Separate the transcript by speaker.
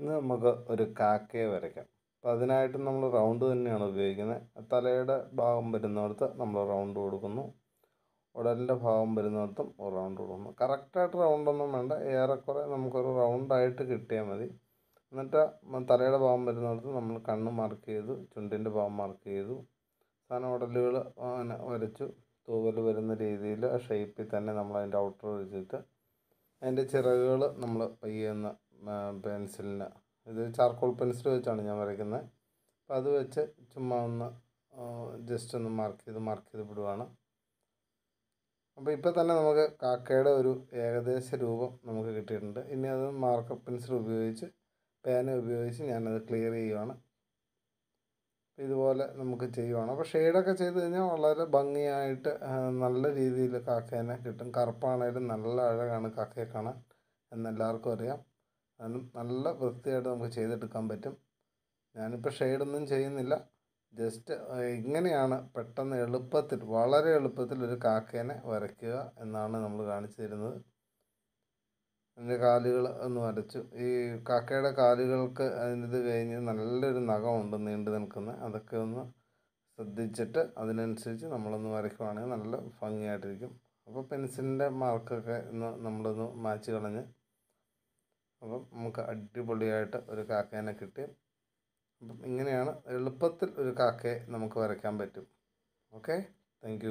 Speaker 1: ഇന്ന് നമുക്ക് ഒരു കാക്കയെ വരയ്ക്കാം അപ്പോൾ അതിനായിട്ട് നമ്മൾ റൗണ്ട് തന്നെയാണ് ഉപയോഗിക്കുന്നത് തലയുടെ ഭാഗം വരുന്നിടത്ത് നമ്മൾ റൗണ്ട് കൊടുക്കുന്നു ഉടലിൻ്റെ ഭാഗം വരുന്നിടത്തും റൗണ്ട് കൊടുക്കുന്നു കറക്റ്റായിട്ട് റൗണ്ടൊന്നും വേണ്ട ഏറെക്കുറെ നമുക്കൊരു റൗണ്ടായിട്ട് കിട്ടിയാൽ മതി എന്നിട്ട് തലയുടെ ഭാഗം വരുന്നിടത്ത് നമ്മൾ കണ്ണ് മാർക്ക് ചെയ്തു ചുണ്ടിൻ്റെ ഭാഗം മാർക്ക് ചെയ്തു സാധനം ഉടലുകൾ അങ്ങനെ വരച്ചു തൂവൽ വരുന്ന രീതിയിൽ ഷേപ്പിൽ തന്നെ നമ്മൾ അതിൻ്റെ ഔട്ടർ വെച്ചിട്ട് അതിൻ്റെ ചിറകുകൾ നമ്മൾ പയ്യെന്ന് പെൻസിലിന് ഇത് ചാർക്കോൾ പെൻസിൽ വെച്ചാണ് ഞാൻ വരയ്ക്കുന്നത് അപ്പം അത് വെച്ച് ചുമ്മാ ഒന്ന് ജസ്റ്റ് ഒന്ന് മാർക്ക് ചെയ്ത് മാർക്ക് ചെയ്ത് വിടുവാണ് അപ്പോൾ ഇപ്പോൾ തന്നെ നമുക്ക് കാക്കയുടെ ഒരു ഏകദേശ രൂപം നമുക്ക് കിട്ടിയിട്ടുണ്ട് ഇനി അത് മാർക്കർ പെൻസിൽ ഉപയോഗിച്ച് പേന ഉപയോഗിച്ച് ഞാനത് ക്ലിയർ ചെയ്യുവാണ് ഇതുപോലെ നമുക്ക് ചെയ്യുവാണ് അപ്പോൾ ഷെയ്ഡൊക്കെ ചെയ്ത് കഴിഞ്ഞാൽ വളരെ ഭംഗിയായിട്ട് നല്ല രീതിയിൽ കാക്കേനെ കിട്ടും കറുപ്പാണേലും നല്ല അഴകാണ് കാക്കയെ കാണാൻ എന്നെല്ലാവർക്കും അറിയാം നല്ല വൃത്തിയായിട്ട് നമുക്ക് ചെയ്തെടുക്കാൻ പറ്റും ഞാനിപ്പോൾ ഷെയ്ഡൊന്നും ചെയ്യുന്നില്ല ജസ്റ്റ് ഇങ്ങനെയാണ് പെട്ടെന്ന് എളുപ്പത്തിൽ വളരെ എളുപ്പത്തിൽ ഒരു കാക്കേനെ വരയ്ക്കുക എന്നാണ് നമ്മൾ കാണിച്ചു തരുന്നത് അതിൻ്റെ കാലുകൾ ഒന്ന് വരച്ചു ഈ കാക്കയുടെ കാലുകൾക്ക് അതിൻ്റെ കഴിഞ്ഞ് നല്ലൊരു നഖമുണ്ട് നീണ്ടു നിൽക്കുന്ന അതൊക്കെ ഒന്ന് ശ്രദ്ധിച്ചിട്ട് അതിനനുസരിച്ച് നമ്മളൊന്ന് വരയ്ക്കുവാണെങ്കിൽ നല്ല ഭംഗിയായിട്ടിരിക്കും അപ്പോൾ പെൻസിലിൻ്റെ മാർക്കൊക്കെ ഒന്ന് നമ്മളൊന്ന് മാച്ച് കളഞ്ഞ് അപ്പം നമുക്ക് അടിപൊളിയായിട്ട് ഒരു കാക്കേനെ കിട്ടി അപ്പം ഇങ്ങനെയാണ് എളുപ്പത്തിൽ ഒരു കാക്കയെ നമുക്ക് വരയ്ക്കാൻ പറ്റും ഓക്കെ താങ്ക്